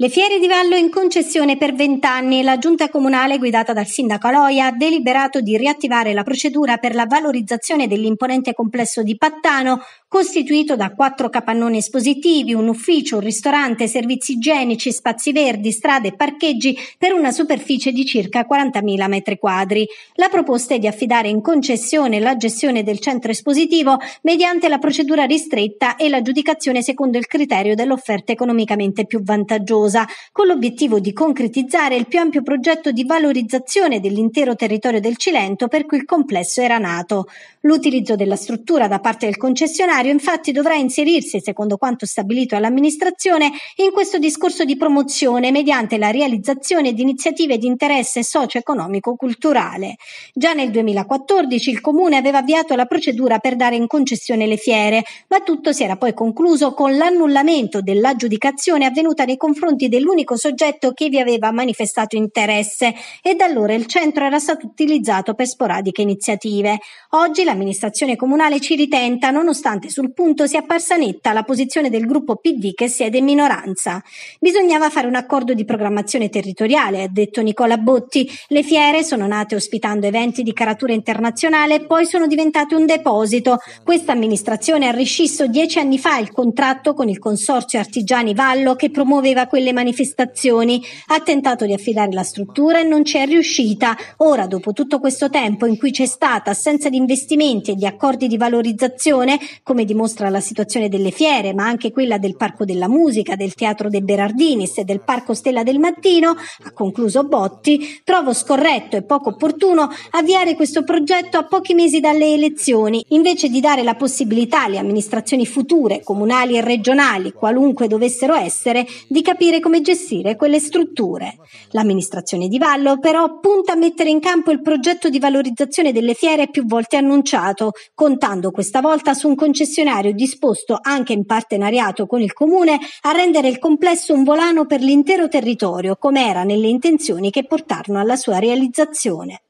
Le fiere di Vallo in concessione per vent'anni e la giunta comunale guidata dal sindaco Aloia ha deliberato di riattivare la procedura per la valorizzazione dell'imponente complesso di Pattano costituito da quattro capannoni espositivi, un ufficio, un ristorante, servizi igienici, spazi verdi, strade e parcheggi per una superficie di circa 40.000 m2. La proposta è di affidare in concessione la gestione del centro espositivo mediante la procedura ristretta e l'aggiudicazione secondo il criterio dell'offerta economicamente più vantaggiosa Perosa, con l'obiettivo di concretizzare il più ampio progetto di valorizzazione dell'intero territorio del Cilento per cui il complesso era nato. L'utilizzo della struttura da parte del concessionario infatti dovrà inserirsi, secondo quanto stabilito all'amministrazione, in questo discorso di promozione mediante la realizzazione di iniziative di interesse socio-economico-culturale. Già nel 2014 il Comune aveva avviato la procedura per dare in concessione le fiere, ma tutto si era poi concluso con l'annullamento dell'aggiudicazione avvenuta nei confronti confronti dell'unico soggetto che vi aveva manifestato interesse e da allora il centro era stato utilizzato per sporadiche iniziative. Oggi l'amministrazione comunale ci ritenta nonostante sul punto sia apparsa netta la posizione del gruppo PD che siede in minoranza. Bisognava fare un accordo di programmazione territoriale, ha detto Nicola Botti. Le fiere sono nate ospitando eventi di caratura internazionale e poi sono diventate un deposito. Questa amministrazione ha rescisso dieci anni fa il contratto con il Consorzio Artigiani Vallo che promuoveva quelle delle manifestazioni. Ha tentato di affidare la struttura e non ci è riuscita. Ora, dopo tutto questo tempo in cui c'è stata assenza di investimenti e di accordi di valorizzazione, come dimostra la situazione delle fiere, ma anche quella del Parco della Musica, del Teatro dei Berardinis e del Parco Stella del Mattino, ha concluso Botti, trovo scorretto e poco opportuno avviare questo progetto a pochi mesi dalle elezioni, invece di dare la possibilità alle amministrazioni future, comunali e regionali, qualunque dovessero essere, di capire sapere come gestire quelle strutture. L'amministrazione di Vallo però punta a mettere in campo il progetto di valorizzazione delle fiere più volte annunciato, contando questa volta su un concessionario disposto anche in partenariato con il comune a rendere il complesso un volano per l'intero territorio, come era nelle intenzioni che portarono alla sua realizzazione.